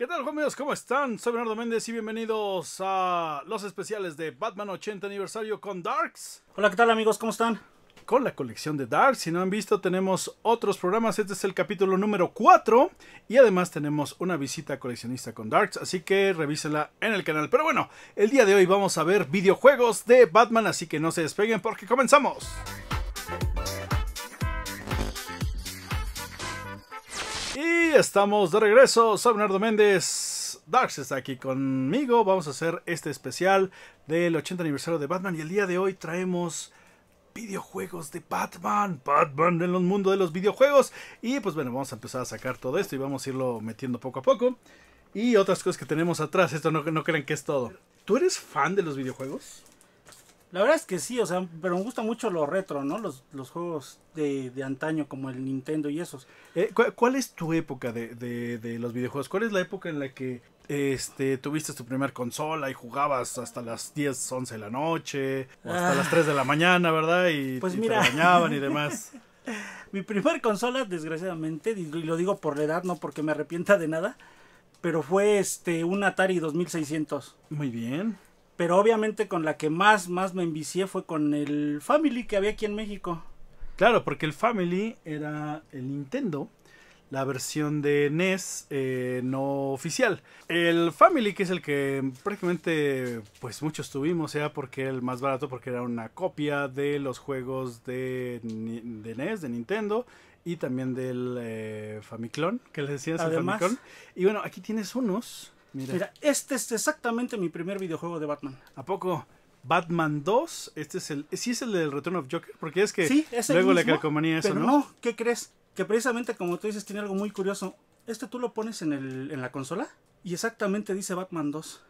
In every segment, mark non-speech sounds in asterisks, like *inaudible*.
¿Qué tal amigos? ¿Cómo están? Soy Bernardo Méndez y bienvenidos a los especiales de Batman 80 aniversario con Darks. Hola, ¿qué tal amigos? ¿Cómo están? Con la colección de Darks, si no han visto, tenemos otros programas. Este es el capítulo número 4 y además tenemos una visita coleccionista con Darks, así que revísela en el canal. Pero bueno, el día de hoy vamos a ver videojuegos de Batman, así que no se despeguen porque comenzamos. Y estamos de regreso, soy Bernardo Méndez, Darks está aquí conmigo, vamos a hacer este especial del 80 aniversario de Batman y el día de hoy traemos videojuegos de Batman, Batman en el mundo de los videojuegos y pues bueno, vamos a empezar a sacar todo esto y vamos a irlo metiendo poco a poco y otras cosas que tenemos atrás, esto no, no crean que es todo. ¿Tú eres fan de los videojuegos? La verdad es que sí, o sea, pero me gusta mucho lo retro, ¿no? Los, juegos de, antaño como el Nintendo y esos. Eh, ¿Cuál es tu época de, de, de, los videojuegos? ¿Cuál es la época en la que este, tuviste tu primer consola y jugabas hasta las 10, 11 de la noche o hasta las 3 ah. de la mañana, ¿verdad? Y, pues mira. te bañaban y demás. *laughs* Mi primer consola, desgraciadamente, y lo digo por la edad, no porque me arrepienta de nada, pero fue este un Atari 2600. Muy bien. Pero obviamente con la que más, más me envicié fue con el Family que había aquí en México. Claro, porque el Family era el Nintendo, la versión de NES eh, no oficial. El Family, que es el que prácticamente pues muchos tuvimos, sea porque era el más barato, porque era una copia de los juegos de, de NES, de Nintendo, y también del eh, que les decía el Famiclón. Y bueno, aquí tienes unos Mira. este es exactamente mi primer videojuego de Batman. ¿A poco? Batman 2, este es el. ¿Sí es el del Return of Joker? Porque es que sí, es luego le la calcomanía eso, No, ¿qué crees? Que precisamente como tú dices, tiene algo muy curioso. Este tú lo pones en, el, en la consola y exactamente dice Batman 2.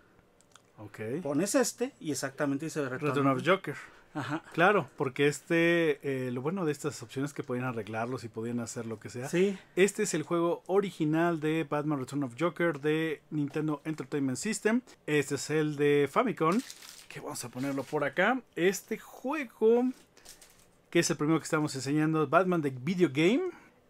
Ok. Pones este y exactamente dice Return, Return of Joker. Ajá. Claro, porque este, eh, lo bueno de estas opciones que podían arreglarlos y podían hacer lo que sea. Sí. Este es el juego original de Batman Return of Joker de Nintendo Entertainment System. Este es el de Famicom, que vamos a ponerlo por acá. Este juego, que es el primero que estamos enseñando, Batman de Video Game,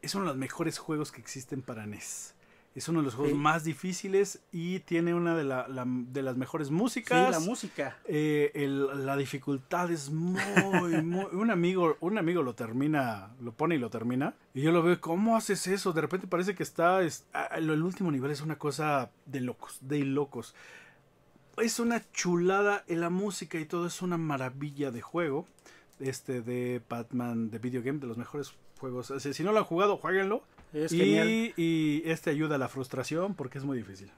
es uno de los mejores juegos que existen para NES. Es uno de los juegos más difíciles y tiene una de, de las mejores músicas. Sí, la música. Eh, la dificultad es muy, *laughs* muy... Un amigo, un amigo lo termina, lo pone y lo termina. Y yo lo veo, ¿cómo haces eso? De repente parece que está... Es, ah, ah, el último nivel es una cosa de locos, de locos. Es una chulada en la música y todo es una maravilla de juego. Este de Batman, de video game, de los mejores juegos. Si no lo han jugado, jueguenlo y, y este ayuda a la frustración porque es muy difícil.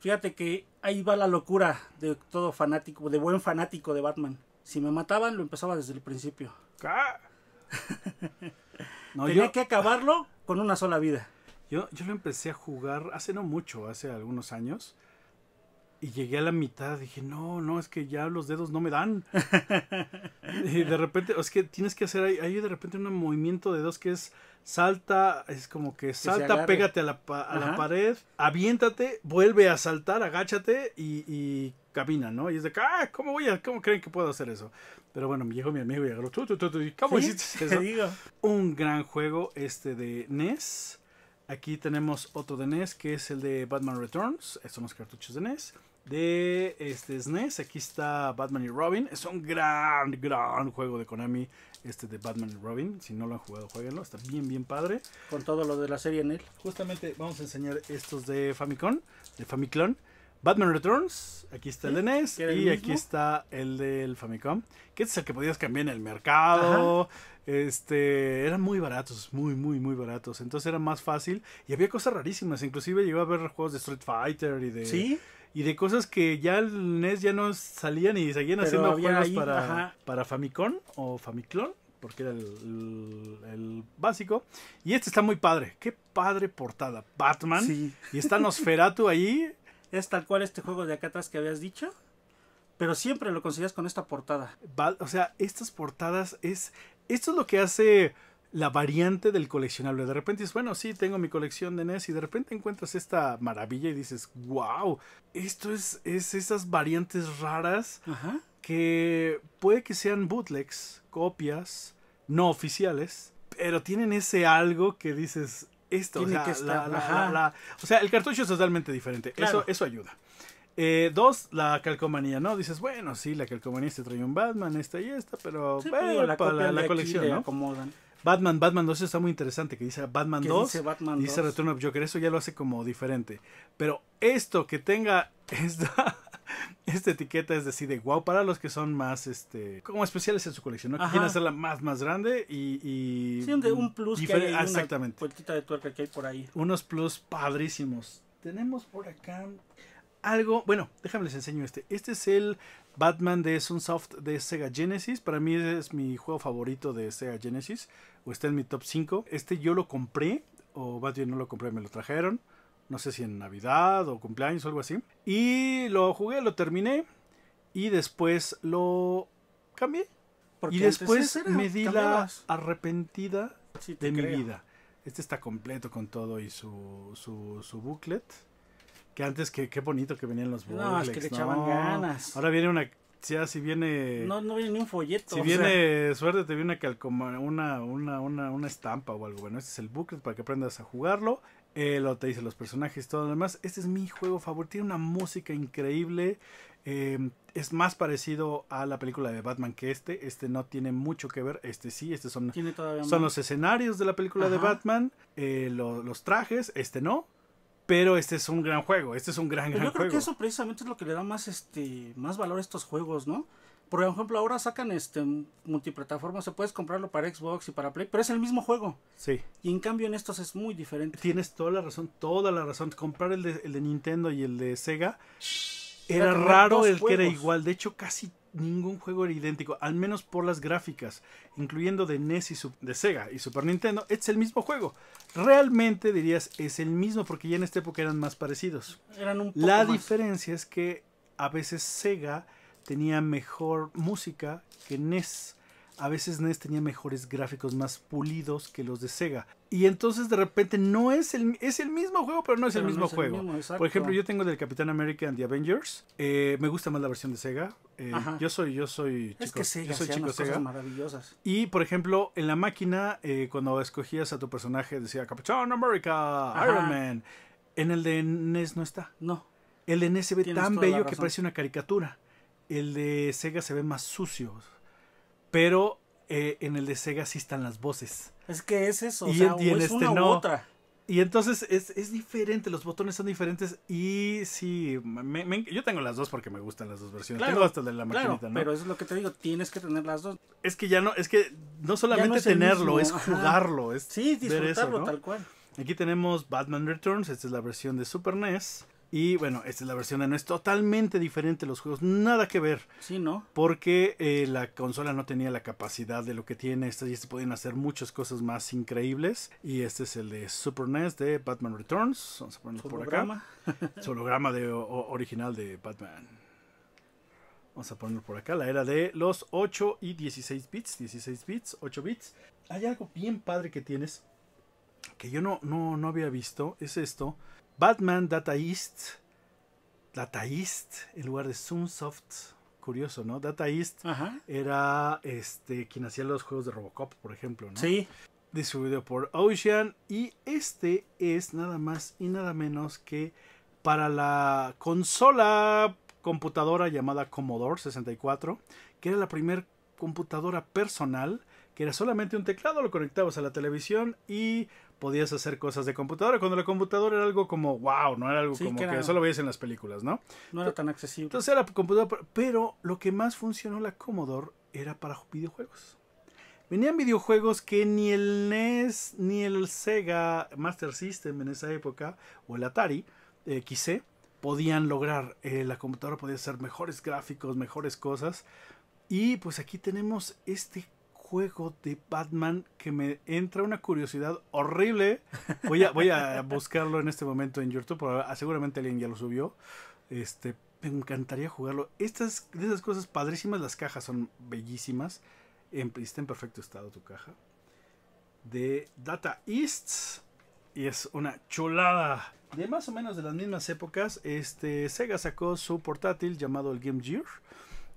Fíjate que ahí va la locura de todo fanático, de buen fanático de Batman. Si me mataban, lo empezaba desde el principio. Ah. *laughs* no, Tenía que acabarlo con una sola vida. Yo, yo lo empecé a jugar hace no mucho, hace algunos años. Y llegué a la mitad, dije, no, no, es que ya los dedos no me dan. *laughs* y de repente, es que tienes que hacer, ahí de repente un movimiento de dedos que es salta, es como que salta, pégate a, la, pared, aviéntate, vuelve a saltar, agáchate y, camina, ¿no? Y es de, ah, ¿cómo voy a, cómo creen que puedo hacer eso? Pero bueno, me llegó mi amigo y agarró, tú, tú, tú, tú ¿cómo hiciste Un gran juego este de NES. Aquí tenemos otro de NES que es el de Batman Returns, estos eh, son los cartuchos de NES de este, SNES. E aquí está Batman y Robin. Es un gran, gran juego de Konami. Este de Batman y Robin. Si no lo han jugado, jueguenlo. Está bien, bien padre. Con todo lo de la serie en él. Justamente vamos a enseñar estos de Famicom. De Famiclón Batman Returns, aquí está el de NES y aquí está el del Famicom, que este es el que podías cambiar en el mercado. Este, eran muy baratos, muy muy muy baratos, entonces era más fácil y había cosas rarísimas, inclusive llegó a ver juegos de Street Fighter y de ¿Sí? y de cosas que ya el NES ya no salían y seguían haciendo juegos para, Famicom o Famiclon, porque era el, básico. Y este está muy padre. Qué padre portada. Batman. Y está Nosferatu ahí. *laughs* Es tal cual este juego de acá atrás que habías dicho. Pero siempre lo conseguías con esta portada. o sea, estas portadas es. Esto es lo que hace la variante del coleccionable. De repente dices, bueno, sí, tengo mi colección de NES y de repente encuentras esta maravilla y dices, wow, esto es, es esas variantes raras que puede que sean bootlegs, copias, no oficiales, pero tienen ese algo que dices, esto, Tiene o sea, la, o sea, el cartucho es totalmente diferente, eso, eso ayuda. Eh, dos, la calcomanía, ¿no? Dices, bueno, sí, la calcomanía se este trae un Batman, esta y esta, pero eh, la, la, colección, ¿no? Batman, Batman 2 está muy interesante, que dice Batman 2, dice, Batman dice Return of Joker, eso ya lo hace como diferente. Pero esto que tenga *laughs* esta, esta etiqueta es decir, de wow, para los que son más, este, como especiales en su colección, ¿no? Que quieren hacerla más, más grande y... un, plus que exactamente. de tuerca que hay por ahí. Unos plus padrísimos. Tenemos por acá algo, bueno, déjame les enseño este. Este es el Batman de Sunsoft de Sega Genesis. Para mí es mi juego favorito de Sega Genesis o está en mi top 5. Este yo lo compré, o más no lo compré, me lo trajeron. No sé si en Navidad o cumpleaños o algo así. Y lo jugué, lo terminé. Y después lo cambié. Porque y después me di la arrepentida de mi vida. Este está completo con todo y su, su, booklet. Que antes, que, qué bonito que venían los booklets. No, es que le echaban ganas. Ahora viene una si viene. No, no viene ni un folleto. Si viene suerte, te viene una, una, una, una, estampa o algo. Bueno, este es el booklet para que aprendas a jugarlo. lo te dice los personajes y todo lo demás. Este es mi juego favorito. Tiene una música increíble. Em, es más parecido a la película de Batman que este. Este no tiene mucho que ver. Este sí, este son, son los escenarios de la película de Batman. Eh, los trajes, este no. Pero este es un gran juego, este es un gran, gran juego. Yo creo que eso precisamente es lo que le da más, este, más valor a estos juegos, ¿no? Por ejemplo, ahora sacan este multiplataforma, se puedes comprarlo para Xbox y para Play, pero es el mismo juego. Sí. Y en cambio en estos es muy diferente. Tienes toda la razón, toda la razón. Comprar el de, Nintendo y el de Sega era, raro el que era igual. De hecho, casi ningún juego era idéntico, al menos por las gráficas, incluyendo de NES y de Sega y Super Nintendo, es el mismo juego. Realmente dirías es el mismo porque ya en esta época eran más parecidos. La diferencia es que a veces Sega tenía mejor música que NES a veces NES tenía mejores gráficos más pulidos que los de Sega. Y entonces de repente no es el, es el mismo juego, pero no es el mismo juego. Por ejemplo, yo tengo el del Capitán América and the Avengers. Eh, me gusta más la versión de Sega. Eh, yo soy, yo soy chico, es que Sega, yo soy chico Sega. Cosas maravillosas. Y por ejemplo, en la máquina, eh, cuando escogías a tu personaje, decía Capitán America, Iron Man. En el de NES no está. No. El de NES se ve tan bello que parece una caricatura. El de Sega se ve más sucio. Pero eh, en el de Sega sí están las voces. Es que es eso, y, o sea, es este una otra. Y entonces es, diferente, los botones son diferentes y sí, yo tengo las dos porque me gustan las dos versiones. tengo hasta de la maquinita, claro, Pero eso es lo que te digo, tienes que tener las dos. Es que ya no, es que no solamente tenerlo, es jugarlo, es sí, disfrutarlo tal cual. Aquí tenemos Batman Returns, esta es la versión de Super NES. Y bueno, esta es la versión de es totalmente diferente los juegos, nada que ver. Sí, ¿no? Porque eh, la consola no tenía la capacidad de lo que tiene Estas y se este podían hacer muchas cosas más increíbles. Y este es el de Super NES de Batman Returns, vamos a ponerlo por acá. Holograma *laughs* de, original de Batman. Vamos a ponerlo por acá, la era de los 8 y 16 bits, 16 bits, 8 bits. Hay algo bien padre que tienes que yo no, no, no había visto, es esto. Batman Data East. Data East en lugar de Sunsoft. Curioso, ¿no? Data East era este, quien hacía los juegos de Robocop, por ejemplo, ¿no? Sí. Distribuido por Ocean. Y este es nada más y nada menos que para la consola computadora llamada Commodore 64, que era la primera computadora personal, que era solamente un teclado, lo conectabas a la televisión y podías hacer cosas de computadora. Cuando la computadora era algo como wow, no era algo como que, solo veías en las películas, ¿no? No era tan accesible. Entonces era computadora, pero lo que más funcionó la Commodore era para videojuegos. Venían videojuegos que ni el NES ni el Sega Master System en esa época, o el Atari eh, e, podían lograr. Eh, la computadora podía hacer mejores gráficos, mejores cosas. Y pues aquí tenemos este juego de Batman que me entra una curiosidad horrible. Voy a, voy a *laughs* buscarlo en este momento en YouTube, pero seguramente alguien ya lo subió. Este, me encantaría jugarlo. Estas de esas cosas padrísimas, las cajas son bellísimas. En, está en perfecto estado tu caja. De Data East. Y es una chulada. De más o menos de las mismas épocas, este, Sega sacó su portátil llamado el Game Gear.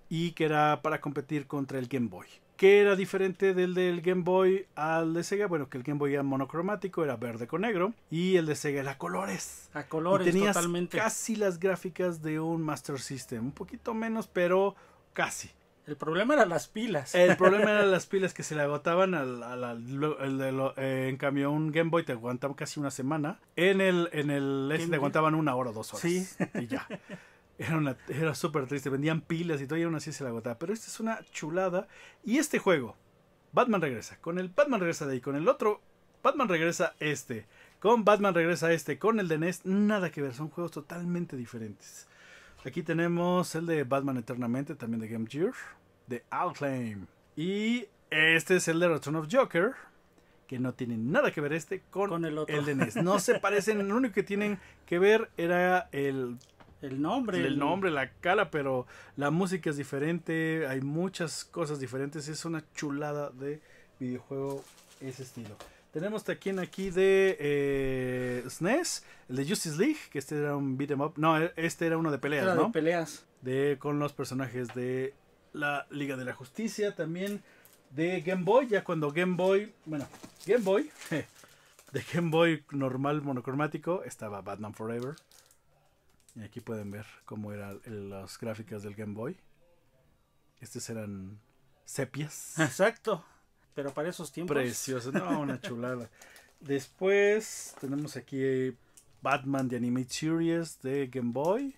Y que era para competir contra el Game Boy. ¿Qué era diferente del del Game Boy al de Sega. Bueno, que el Game Boy era monocromático, era verde con negro. Y el de Sega era a colores. A colores, tenías Casi las gráficas de un Master System. Un poquito menos, pero casi. El problema eran las pilas. El problema eran *laughs* las pilas que se le agotaban al, eh, en cambio un Game Boy te aguantaba casi una semana. En el en el te aguantaban una hora o dos horas. Sí. Y ya. *laughs* Era, súper triste, vendían pilas y todo, y aún así se la agotaba. Pero esta es una chulada. Y este juego, Batman regresa. Con el Batman regresa de ahí, con el otro, Batman regresa este. Con Batman regresa este, con el de e nada que ver, son juegos totalmente diferentes. Aquí tenemos el de Batman Eternamente, también de Game Gear, de Outclaim. Y este es el de Return of Joker, que no tiene nada que ver este con, el, el de NES. No se parecen, lo único que tienen que ver era el el nombre. El, nombre, la cara, pero la música es diferente, hay muchas cosas diferentes, es una chulada de videojuego ese estilo. Tenemos también aquí de eh, SNES, e el de Justice League, que este era un beat em up. No, e, este era uno de peleas, ¿no? De peleas. De, con los personajes de la Liga de la Justicia, también de Game Boy, ya cuando Game Boy, bueno, Game Boy, *laughs* de Game Boy normal monocromático, estaba Batman Forever. Y aquí pueden ver cómo eran las gráficas del Game Boy. Estas eran sepias. *laughs* Exacto. Pero para esos tiempos. Precioso. No, una *laughs* chulada. Después tenemos aquí Batman de Anime Series de Game Boy.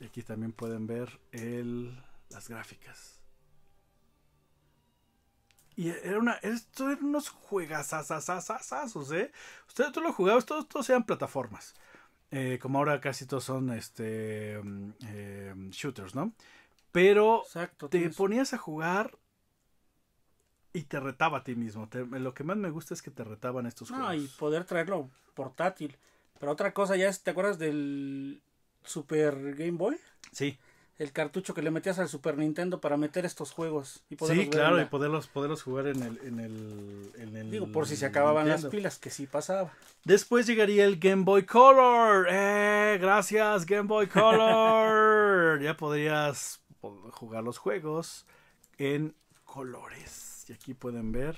Y aquí también pueden ver el, las gráficas. Y era una, esto eran unos juegazazazazazos, ¿eh? Ustedes lo jugabas, todos, todos eran plataformas. Eh, como ahora casi todos son este mm, eh, shooters, ¿no? Pero te ponías a jugar y te retaba a ti mismo. lo que más me gusta es que te retaban estos juegos. Ah, y poder traerlo portátil. Pero otra cosa, ya ¿te acuerdas del Super Game Boy? Sí el cartucho que le metías al Super Nintendo para meter estos juegos y poderlos Sí, claro, y poderlos, poderlos jugar en el, Digo, por si se acababan las pilas, que sí pasaba. Después llegaría el Game Boy Color. Eh, gracias, Game Boy Color. *laughs* ya podrías jugar los juegos en colores. Y aquí pueden ver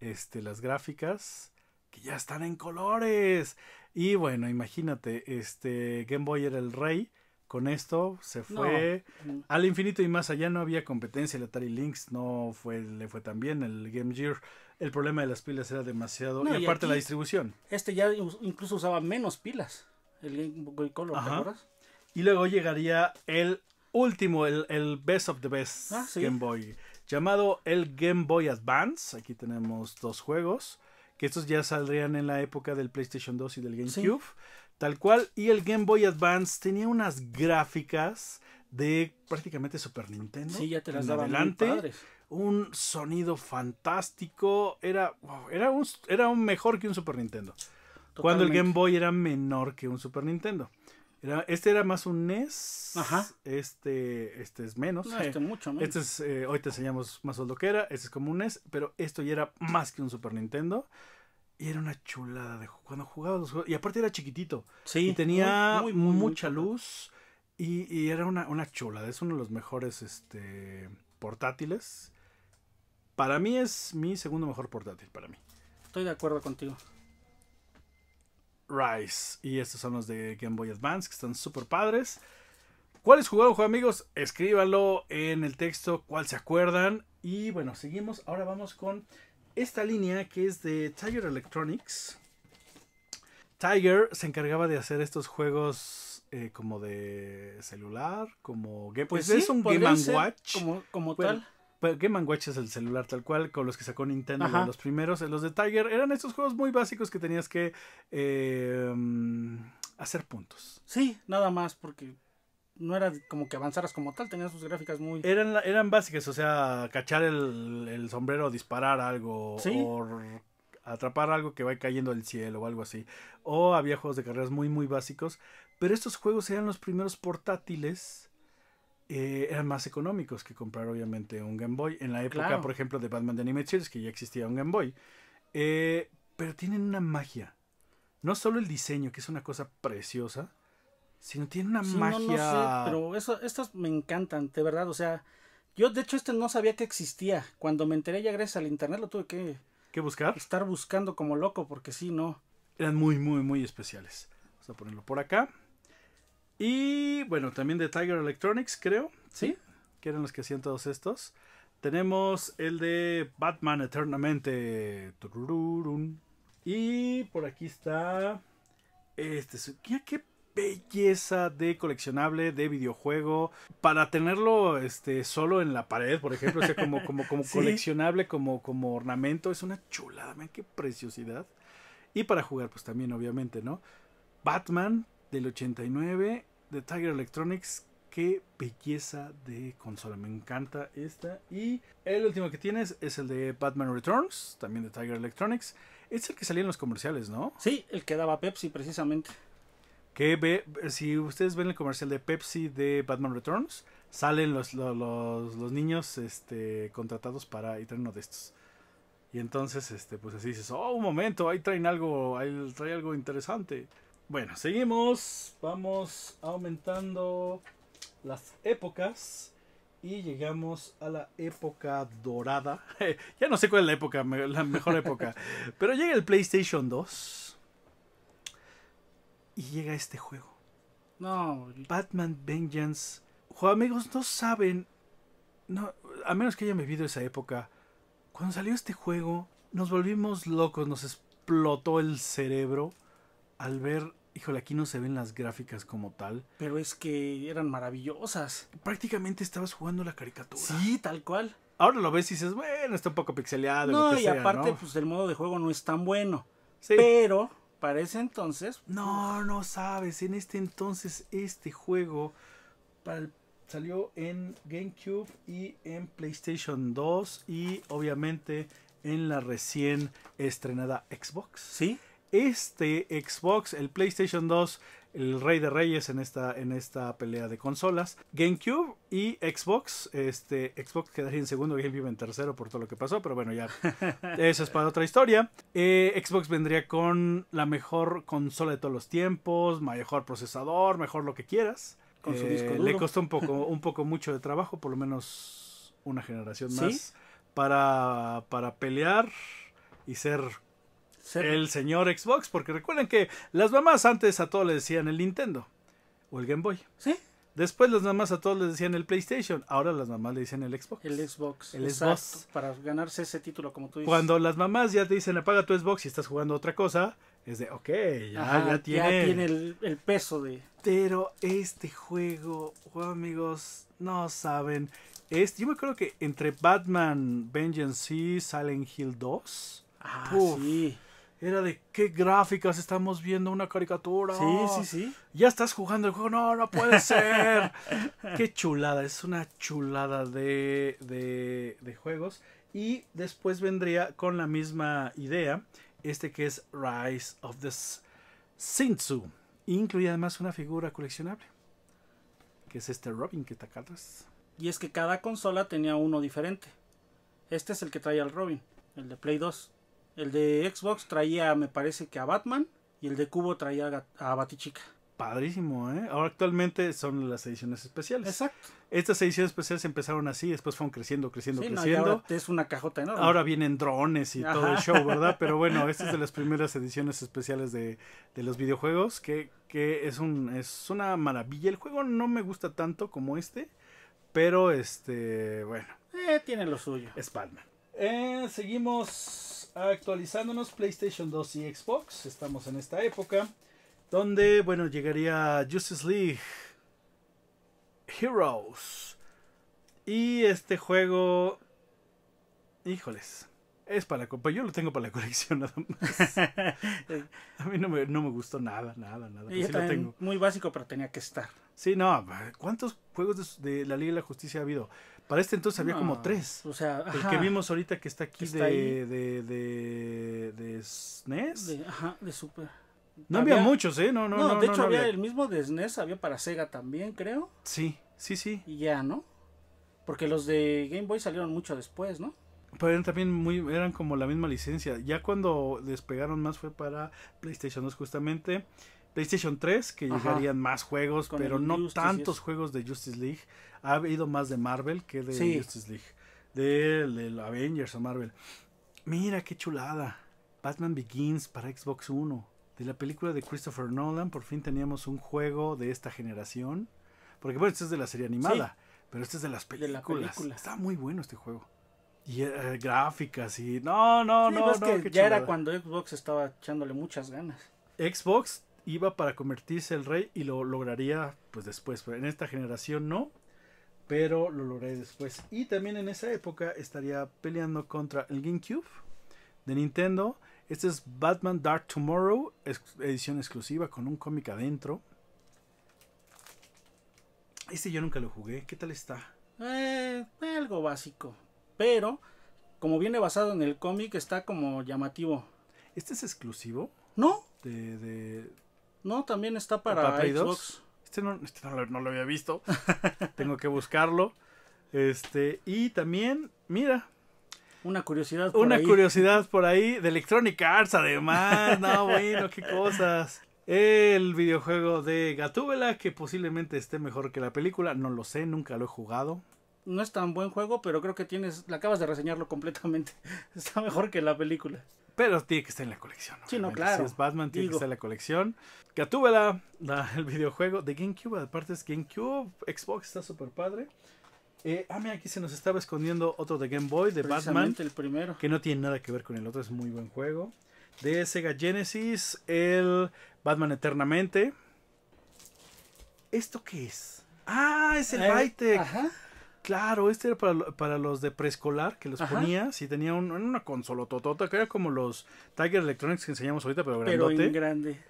este, las gráficas que ya están en colores. Y bueno, imagínate, este Game Boy era el rey con esto se fue mm. al infinito y más allá. No había competencia. El Atari Lynx no fue, le fue tan bien. El Game Gear, el problema de las pilas era demasiado. y, aparte la distribución. Este ya incluso usaba menos pilas. El Game Boy Color, Y luego llegaría el último, el, best of the best ah, Game Boy. Llamado el Game Boy Advance. Aquí tenemos dos juegos. Que estos ya saldrían en la época del PlayStation 2 y del GameCube. Tal cual. Y el Game Boy Advance tenía unas gráficas de prácticamente Super Nintendo. Sí, ya te las daban adelante. Un sonido fantástico. Era, era, un, era un mejor que un Super Nintendo. Cuando el Game Boy era menor que un Super Nintendo. este era más un NES. Este, este es menos. No, este mucho menos. Este es, eh, hoy te enseñamos más o lo que era. Este es como un NES. Pero esto ya era más que un Super Nintendo. Y era una chulada de cuando jugaba Y aparte era chiquitito. Sí. Y tenía mucha luz. Y, era una, una chulada. Es uno de los mejores este, portátiles. Para mí es mi segundo mejor portátil. Para mí. Estoy de acuerdo contigo. Rise. Y estos son los de Game Boy Advance, que están súper padres. es jugaron, juego, amigos? Escríbanlo en el texto, cuál se acuerdan. Y bueno, seguimos. Ahora vamos con esta línea que es de Tiger Electronics. Tiger se encargaba de hacer estos juegos eh, como de celular, como Game Pues, pues es un Game Watch. Como, tal. Pero Game Watch es el celular tal cual, con los que sacó Nintendo los primeros. Los de Tiger eran estos juegos muy básicos que tenías que em, hacer puntos. Sí, nada más, porque no era como que avanzaras como tal, tenía sus gráficas muy... Eran, eran básicas, o sea, cachar el, sombrero, disparar algo, o atrapar algo que va cayendo del cielo o algo así. O había juegos de carreras muy, muy básicos, pero estos juegos eran los primeros portátiles. Eh, eran más económicos que comprar obviamente un Game Boy. En la época, por ejemplo, de Batman de Anime que ya existía un Game Boy. Eh, pero tienen una magia. No solo el diseño, que es una cosa preciosa, si no tiene una magia. No, sé, pero eso, estas me encantan, de verdad. O sea, yo de hecho este no sabía que existía. Cuando me enteré ya gracias al internet lo tuve que... ¿Qué buscar? Estar buscando como loco porque si no. Eran muy, muy, muy especiales. Vamos a ponerlo por acá. Y bueno, también de Tiger Electronics, creo. ¿Sí? Que eran los que hacían todos estos. Tenemos el de Batman Eternamente. Y por aquí está. Este, ¿qué, qué belleza de coleccionable, de videojuego. Para tenerlo este, solo en la pared, por ejemplo, como, como, *laughs* coleccionable, como, como ornamento, es una chulada, qué preciosidad. Y para jugar, pues también, obviamente, ¿no? Batman del 89, de Tiger Electronics, qué belleza de consola. Me encanta esta. Y el último que tienes es el de Batman Returns, también de Tiger Electronics. Es el que salía en los comerciales, ¿no? Sí, el que daba Pepsi precisamente. Que ve, si ustedes ven el comercial de Pepsi de Batman Returns, salen los, niños este, contratados para ir a uno de estos. Y entonces, este, pues así dices, oh, un momento, ahí traen algo, ahí trae algo interesante. Bueno, seguimos, vamos aumentando las épocas y llegamos a la época dorada. *laughs* ya no sé cuál es la época, la mejor época, *laughs* pero llega el PlayStation 2 y llega este juego. No. Batman Vengeance. amigos, no saben. No, a menos que hayan vivido esa época. Cuando salió este juego, nos volvimos locos, nos explotó el cerebro al ver. Híjole, aquí no se ven las gráficas como tal. Pero es que eran maravillosas. Prácticamente estabas jugando la caricatura. Sí, tal cual. Ahora lo ves y dices, bueno, está un poco pixeleado. No, y aparte, pues el modo de juego no es tan bueno. Sí. Pero para ese entonces. No, no sabes. En este entonces, este juego salió en GameCube y en PlayStation 2 y obviamente en la recién estrenada Xbox. Sí. Este Xbox, el PlayStation 2, el rey de reyes en esta, en esta pelea de consolas. GameCube y Xbox. Este, Xbox quedaría en segundo, GameCube en tercero por todo lo que pasó, pero bueno, ya *laughs* eso es para otra historia. Eh, Xbox vendría con la mejor consola de todos los tiempos, mejor procesador, mejor lo que quieras. Con su eh, disco Le costó un poco, *laughs* un poco mucho de trabajo, por lo menos una generación más, para, para pelear y ser el señor Xbox, porque recuerden que las mamás antes a todos le decían el Nintendo o el Game Boy. Sí. Después las mamás a todos les decían el PlayStation, ahora las mamás le dicen el Xbox. El Xbox. El Xbox. Para ganarse ese título, como tú dices. Cuando las mamás ya te dicen apaga tu Xbox y estás jugando otra cosa, es de, ok, ya, tiene. Ya tiene el, peso de. Pero este juego, amigos, no saben. Es, yo me acuerdo que entre Batman, Vengeance y Silent Hill 2. Ah, sí era de qué gráficas estamos viendo una caricatura. Sí, sí, sí. Ya estás jugando el juego. No, no puede ser. *laughs* qué chulada. Es una chulada de, de, juegos. Y después vendría con la misma idea. Este que es Rise of the Sinsu. Incluye además una figura coleccionable. Que es este Robin que te atrás Y es que cada consola tenía uno diferente. Este es el que trae al Robin, el de Play 2. El de Xbox traía, me parece que a Batman. Y el de Cubo traía a, Batichica. Padrísimo, ¿eh? Ahora actualmente son las ediciones especiales. Exacto. Estas ediciones especiales empezaron así, después fueron creciendo, creciendo, sí, creciendo. No, es una cajota enorme. Ahora vienen drones y todo el show, ¿verdad? Pero *laughs* bueno, esta es de las primeras ediciones especiales de, los videojuegos, que, es, un, es una maravilla. El juego no me gusta tanto como este, pero este, bueno. Eh, tiene lo suyo. Es Batman. Eh, seguimos actualizándonos PlayStation 2 y Xbox. Estamos en esta época donde, bueno, llegaría Justice League Heroes. Y este juego, híjoles, es para la pues copa. Yo lo tengo para la *laughs* colección nada más. A mí no me, gustó nada, nada, nada. Muy básico, pero tenía que estar. Sí, no. ¿Cuántos juegos de, la Liga de la Justicia ha habido? Para este entonces había como tres. O sea, el que vimos ahorita que está aquí de, de, de, SNES. E de, ajá, Super. No había, muchos, ¿eh? No, no, no. no de hecho, había, el mismo de SNES, e había para Sega también, creo. Sí, sí, sí. Y ya, ¿no? Porque los de Game Boy salieron mucho después, ¿no? Pero eran también muy, eran como la misma licencia. Ya cuando despegaron más fue para PlayStation 2 justamente. PlayStation 3, que llegarían más juegos, pero no tantos juegos de Justice League. Ha habido más de Marvel que de Justice League. de, Avengers o Marvel. Mira qué chulada. Batman Begins para Xbox One. De la película de Christopher Nolan, por fin teníamos un juego de esta generación. Porque bueno, este es de la serie animada, pero este es de las películas. la Está muy bueno este juego. Y eh, gráficas y... No, no, no, pues ya era cuando Xbox estaba echándole muchas ganas. Xbox iba para convertirse el rey y lo lograría pues después. en esta generación no, pero lo logré después. Y también en esa época estaría peleando contra el GameCube de Nintendo. Este es Batman Dark Tomorrow, edición exclusiva con un cómic adentro. Este yo nunca lo jugué. ¿Qué tal está? Eh, algo básico. Pero, como viene basado en el cómic, está como llamativo. ¿Este es exclusivo? No. de, no, también está para, Xbox. Este, no, este no, lo, había visto. *laughs* Tengo que buscarlo. Este, y también, mira. Una curiosidad por Una curiosidad por ahí de Electronic Arts, además. No, *laughs* bueno, qué cosas. El videojuego de Gatúbela, que posiblemente esté mejor que la película. No lo sé, nunca lo he jugado no es tan buen juego, pero creo que tienes, la acabas de reseñarlo completamente. *laughs* Está mejor que la película. Pero tiene que estar en la colección. Sí, no, claro. Si es Batman, tiene que estar en la colección. Gatúbela, el videojuego de GameCube. Aparte es GameCube. Xbox está súper padre. Eh, ah, mira, aquí se nos estaba escondiendo otro de Game Boy, de Batman. el primero. Que no tiene nada que ver con el otro, es muy buen juego. De Sega Genesis, el Batman Eternamente. ¿Esto qué es? Ah, es el eh, Ajá. Claro, este era para, los de preescolar que los ponía, ponías tenía un, una totota, que era como los Tiger Electronics que enseñamos ahorita, pero grandote. Pero en grande.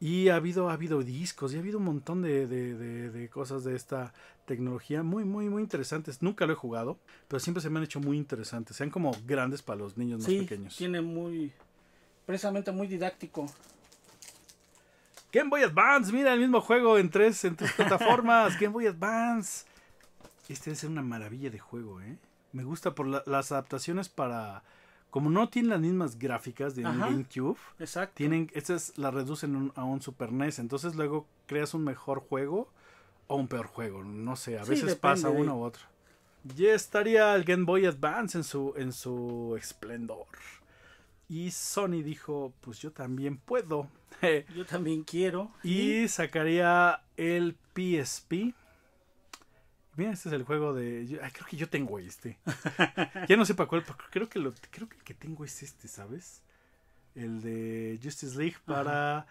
Y ha habido, ha habido discos y ha habido un montón de, cosas de esta tecnología muy, muy, muy interesantes. Nunca lo he jugado, pero siempre se me han hecho muy interesantes. Sean como grandes para los niños más sí, pequeños. Tiene muy, precisamente muy didáctico. Game Boy Advance, mira el mismo juego en tres, en tres *laughs* plataformas. Game Boy Advance. Este debe ser una maravilla de juego, ¿eh? Me gusta por las adaptaciones para... Como no tienen las mismas gráficas de GameCube, exacto. tienen estas las reducen a un Super NES, entonces luego creas un mejor juego o un peor juego, no sé, a veces pasa uno u otro. Ya estaría el Game Boy Advance en su en su esplendor. Y Sony dijo, pues yo también puedo. *laughs* yo también quiero. Y sacaría el PSP Mira, este es el juego de. creo que yo tengo este. *laughs* ya no sé para cuál, pero creo que, lo, creo que el que tengo es este, ¿sabes? El de Justice League para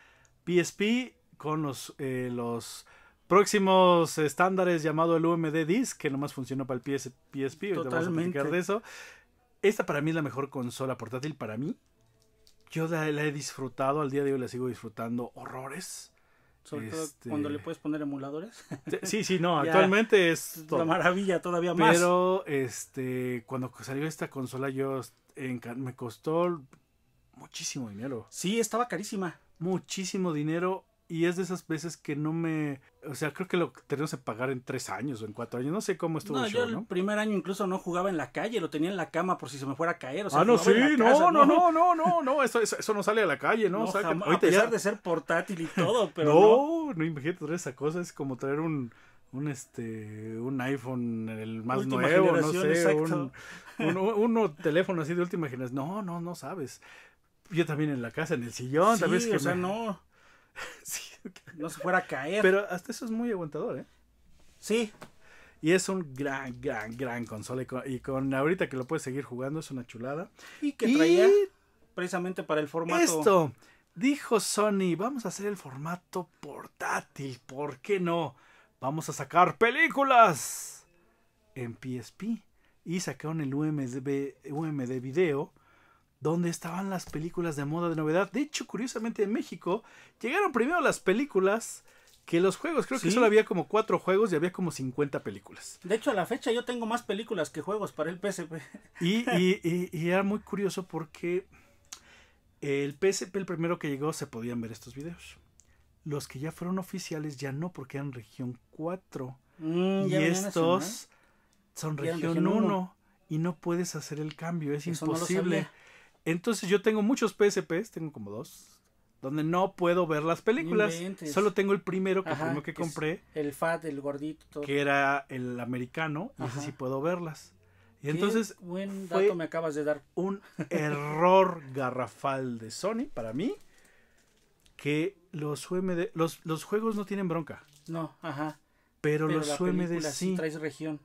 PSP con los, eh, los próximos estándares llamado el UMD Disc, que nomás funcionó para el PSP. Totalmente. Vamos a de eso. Esta para mí es la mejor consola portátil para mí. Yo la he disfrutado, al día de hoy la sigo disfrutando horrores sobre todo este cuando le puedes poner emuladores. Sí, sí, no, *laughs* actualmente es la maravilla todavía más. Pero este, cuando salió esta consola yo me costó muchísimo dinero. Sí, estaba carísima. Muchísimo dinero y es de esas veces que no me. O sea, creo que lo tenemos que pagar en tres años o en cuatro años. No sé cómo estuvo no, el el primer año incluso no jugaba en la calle, lo tenía en la cama por si se me fuera a caer. ah, no, sí, no, no, no, no, no, eso, eso, no sale a la calle, ¿no? o sea, a pesar de ser portátil y todo, *laughs* pero. no, no, no imagínate traer esa cosa, es como traer un un este un iPhone el más nuevo, no sé, un, uno teléfono así de última generación. No, no, no sabes. Yo también en la casa, en el sillón, sí, que o sea, no. *laughs* No se fuera a caer. Pero hasta eso es muy aguantador, ¿eh? Sí. Y es un gran, gran, gran consola. Y con, ahorita que lo puedes seguir jugando, es una chulada. Y que traía precisamente para el formato. Esto. Dijo Sony, vamos a hacer el formato portátil, ¿por qué no? Vamos a sacar películas en PSP. Y sacaron el UMD, UMD Video, donde estaban las películas de moda de novedad. De hecho, curiosamente en México llegaron primero las películas que los juegos. Creo que solo había como cuatro juegos y había como 50 películas. De hecho, a la fecha yo tengo más películas que juegos para el PSP. *laughs* Y, era muy curioso porque el PSP, el primero que llegó, se podían ver estos videos. Los que ya fueron oficiales ya no, porque eran región 4. Mm, y estos ¿eh? son región, 1, Y no puedes hacer el cambio, es imposible. Entonces yo tengo muchos PSPs, tengo como dos, donde no puedo ver las películas. Solo tengo el primero que, que, compré. El FAT, el gordito. Que era el americano, y sé puedo verlas. Y entonces. Buen dato me acabas de dar. Un error *laughs* garrafal de Sony para mí. Que los UMD, los, los juegos no tienen bronca. No, ajá. Pero, los UMD sí. Traes región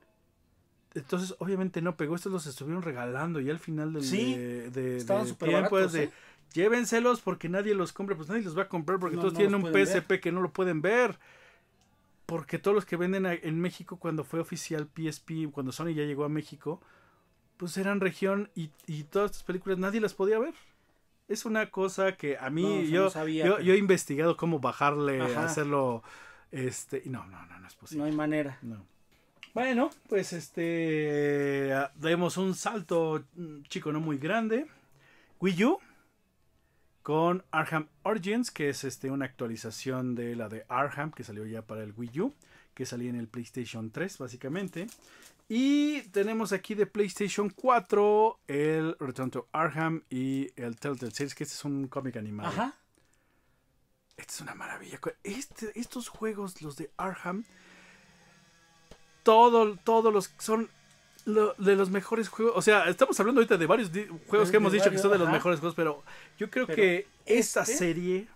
entonces obviamente no pegó, estos los estuvieron regalando y al final del de, de, tiempo baratos, de, ¿eh? llévenselos porque nadie los compra, pues nadie los va a comprar porque todos tienen un PSP que no lo pueden ver. Porque todos los que venden en México cuando fue oficial PSP, cuando Sony ya llegó a México, pues eran región y, todas estas películas nadie las podía ver. Es una cosa que a mí yo, yo, he investigado cómo bajarle, hacerlo este, no, no, no, no es posible. No hay manera. No. Bueno, pues este. Demos un salto, mm, chico, no muy grande. Wii U. Con Arham Origins, que es este, una actualización de la de Arham que salió ya para el Wii U, que salía en el PlayStation 3, básicamente. Y tenemos aquí de PlayStation 4 el Return to Arkham y el Telltale Series, que este es un cómic animado. Ajá. Esta es una maravilla. Este, estos juegos, los de Arkham, todo, todos los son de los mejores juegos. O sea, estamos hablando ahorita de varios juegos que hemos dicho que son de los mejores juegos, pero yo creo que esa este serie.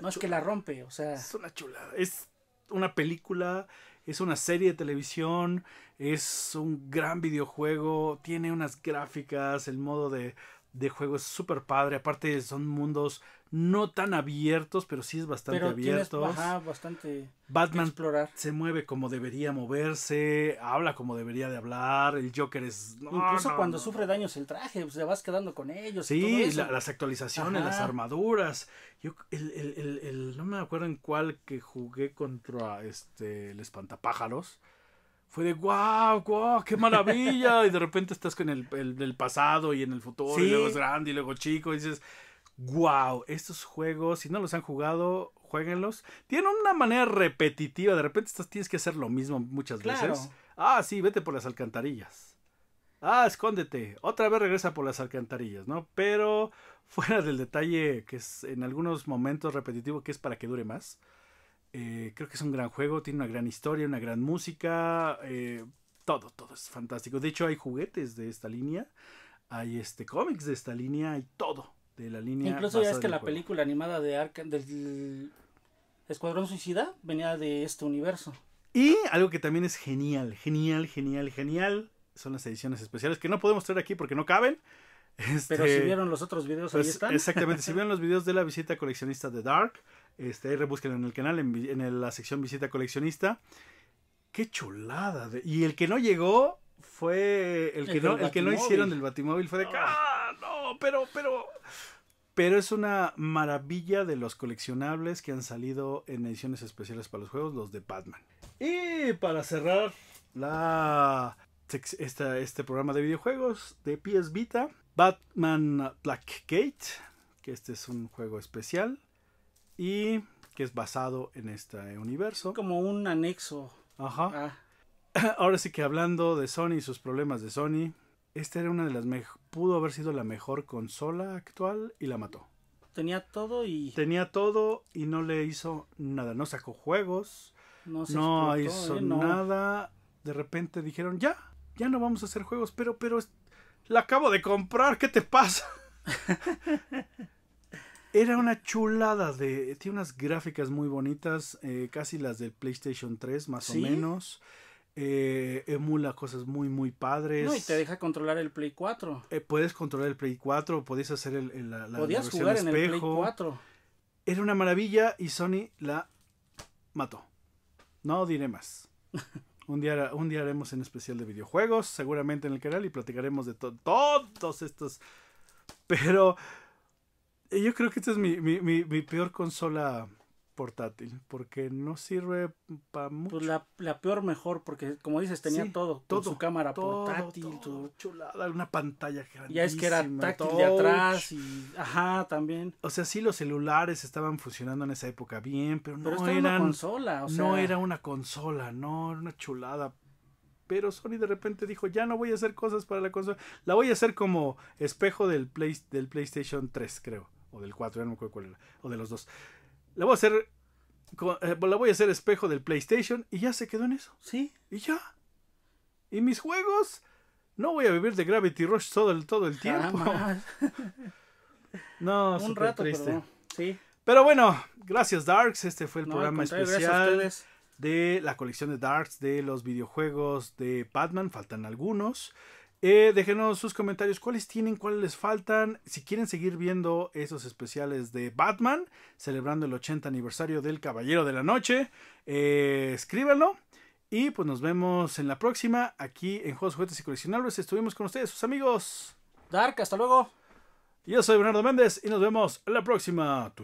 no es que la rompe, o sea. Es una chulada. Es una película, es una serie de televisión, es un gran videojuego, tiene unas gráficas, el modo de, de juego es súper padre. Aparte, son mundos no tan abiertos, pero sí es bastante pero ajá, bastante Batman explorar. se mueve como debería moverse, habla como debería de hablar, el Joker es... Incluso cuando sufre daños el traje, se pues, vas quedando con ellos. Sí, y las actualizaciones, las armaduras. Yo, el, el, el, no me acuerdo en cuál que jugué contra este, el espantapájaros fue de guau, guau, qué maravilla. y de repente estás con el, el, pasado y en el futuro, y luego es grande y luego chico, y dices, wow, estos juegos, si no los han jugado, jueguenlos. Tienen una manera repetitiva, de repente estás, tienes que hacer lo mismo muchas veces. Ah, sí, vete por las alcantarillas. Ah, escóndete. Otra vez regresa por las alcantarillas, ¿no? Pero *laughs* fuera del detalle que es en algunos momentos repetitivo, que es para que dure más. Eh, creo que es un gran juego, tiene una gran historia, una gran música. Eh, todo, todo es fantástico. De hecho, hay juguetes de esta línea. Hay este cómics de esta línea. Hay todo la línea. Incluso ya es que la película animada de Arkham, del Escuadrón Suicida venía de este universo. Y algo que también es genial, genial, genial, genial, son las ediciones especiales que no podemos traer aquí porque no caben. Este, pero si vieron los otros videos, ahí pues, están. Exactamente, si *laughs* vieron los videos de la visita coleccionista de Dark, este, ahí rebúsquenlo en el canal, en, la sección visita coleccionista. Qué chulada. y el que no llegó fue el que, no, el que no hicieron del Batimóvil. Fue de, ah, ah no, pero, pero pero es una maravilla de los coleccionables que han salido en ediciones especiales para los juegos, los de Batman. Y para cerrar la, este programa de videojuegos de PS Vita, Batman Blackgate, que este es un juego especial y que es basado en este universo. Como un anexo. Ah. *laughs* Ahora sí que hablando de Sony y sus problemas de Sony, esta era una de las mejores, pudo haber sido la mejor consola actual y la mató. Tenía todo y... Tenía todo y no le hizo nada, no sacó juegos, no, hizo ¿eh? nada, de repente dijeron, ya, ya no vamos a hacer juegos, pero, pero, la acabo de comprar, ¿qué te pasa? *laughs* Era una chulada de... Tiene unas gráficas muy bonitas, eh, casi las del PlayStation 3 más o menos. Eh, emula cosas muy muy padres. No, y te deja controlar el Play 4. Eh, puedes controlar el Play 4, podías hacer el, la, jugar en el Play 4. Era una maravilla y Sony la mató. No diré más. *laughs* un, día, un día haremos en especial de videojuegos, seguramente en el canal, y platicaremos de todos estos. Pero eh, yo creo que esta es mi, mi peor consola portátil porque no sirve para pues mucho. Pues la, peor mejor porque como dices tenía todo, todo su cámara portátil, todo, chulada, una pantalla grandísima. Ya es que era táctil de atrás y ajá, también. O sea, sí los celulares estaban funcionando en esa época bien, pero no era una consola, no era una consola, no, era una chulada. Pero Sony de repente dijo, "Ya no voy a hacer cosas para la consola, la voy a hacer como espejo del del PlayStation 3, creo, o del 4, ya no me acuerdo cuál era, o de los dos." La voy a hacer. Eh, la voy a hacer espejo del PlayStation y ya se quedó en eso. Sí. Y ya. Y mis juegos. No voy a vivir de Gravity Rush todo el, todo el tiempo. *laughs* no, un rato triste. Pero, sí. pero bueno, gracias Darks. Este fue el programa especial de la colección de Darks de los videojuegos de Batman. Faltan algunos. Eh, déjenos sus comentarios, cuáles tienen, cuáles les faltan. Si quieren seguir viendo esos especiales de Batman, celebrando el 80 aniversario del Caballero de la Noche, eh, escríbanlo. Y pues nos vemos en la próxima, aquí en Juegos, Juguetes y Coleccionables. Estuvimos con ustedes, sus amigos. Dark, hasta luego. Yo soy Bernardo Méndez y nos vemos en la próxima.